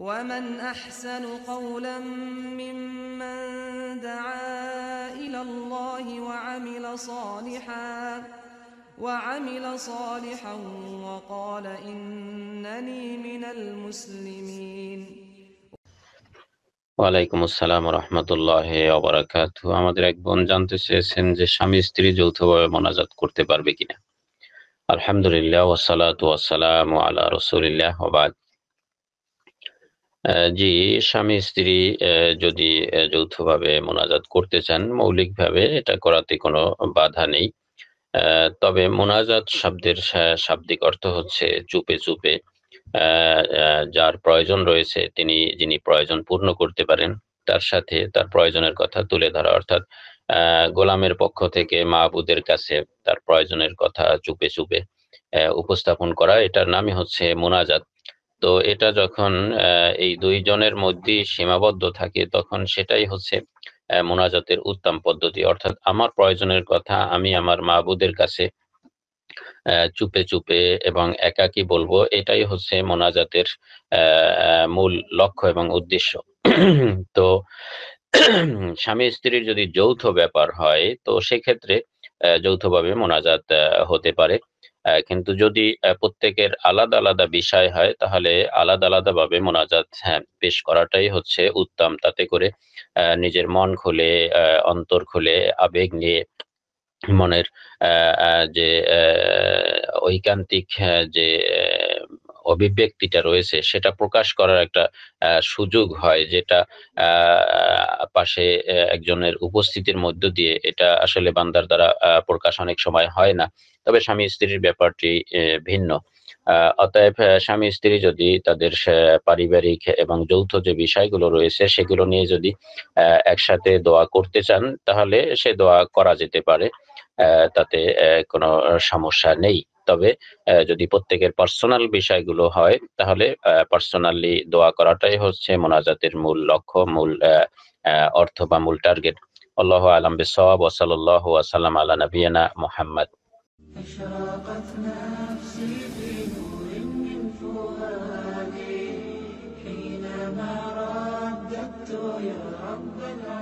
ومن احسن قولا ممن دعا الى الله وعمل صالحا وعمل صالحا وقال انني من المسلمين وعليكم السلام ورحمه الله وبركاته আমাদের এক বোন জানতে চেয়েছেন যে স্বামী স্ত্রী যৌথভাবে মোনাজাত করতে পারবে কিনা আলহামদুলিল্লাহ والصلاه والسلام على رسول الله وبعد জি স্বামী স্ত্রী যদি যৌথভাবে মোনাজাত করতে চান মৌলিকভাবে এটা করাতে কোনো বাধা নেই তবে মোনাজাত শব্দের শাব্দিক অর্থ হচ্ছে চুপে চুপে যার প্রয়োজন রয়েছে তিনি যিনি প্রয়োজন পূর্ণ করতে পারেন তার সাথে তার প্রয়োজনের কথা তুলে ধরা অর্থাৎ গোলামের পক্ষ থেকে মাহবুদের কাছে তার প্রয়োজনের কথা চুপে চুপে উপস্থাপন করা এটার নামই হচ্ছে মোনাজাত তো এটা যখন এই দুইজনের মধ্যে সীমাবদ্ধ থাকে তখন সেটাই হচ্ছে মোনাজাতের উত্তম পদ্ধতি অর্থাৎ আমার প্রয়োজনের কথা আমি আমার মাহবুদের কাছে চুপে চুপে এবং একাকি বলবো এটাই হচ্ছে মোনাজাতের মূল লক্ষ্য এবং উদ্দেশ্য তো স্বামী স্ত্রীর যদি যৌথ ব্যাপার হয় তো সেক্ষেত্রে যৌথভাবে মোনাজাত হতে পারে কিন্তু যদি প্রত্যেকের আলাদা আলাদা বিষয় হয় তাহলে আলাদা আলাদা ভাবে মোনাজাত হ্যাঁ, পেশ করাটাই হচ্ছে উত্তম তাতে করে নিজের মন খুলে অন্তর খুলে আবেগ নিয়ে মনের যে ঐকান্তিক হ্যাঁ, যে অভিব্যক্তিটা রয়েছে সেটা প্রকাশ করার একটা সুযোগ হয় যেটা পাশে একজনের উপস্থিতির মধ্য দিয়ে এটা আসলে বান্দার দ্বারা প্রকাশ অনেক সময় হয় না তবে স্বামী স্ত্রীর ব্যাপারটি ভিন্ন অতএব স্বামী স্ত্রী যদি তাদের পারিবারিক এবং যৌথ যে বিষয়গুলো রয়েছে সেগুলো নিয়ে যদি একসাথে দোয়া করতে চান তাহলে সে দোয়া করা যেতে পারে তাতে কোনো সমস্যা নেই তবে যদি প্রত্যেকের পার্সোনাল বিষয়গুলো হয় তাহলে পার্সোনালি দোয়া করাটাই হচ্ছে মোনাজাতের মূল লক্ষ্য মূল অর্থ বা মূল টার্গেট আল্লাহ আলম বিসব ওসলাল্লাহ ওয়াসালাম আলা নবীনা মোহাম্মদ نفسي في نور من فؤادي حينما رددت يا رب العالمين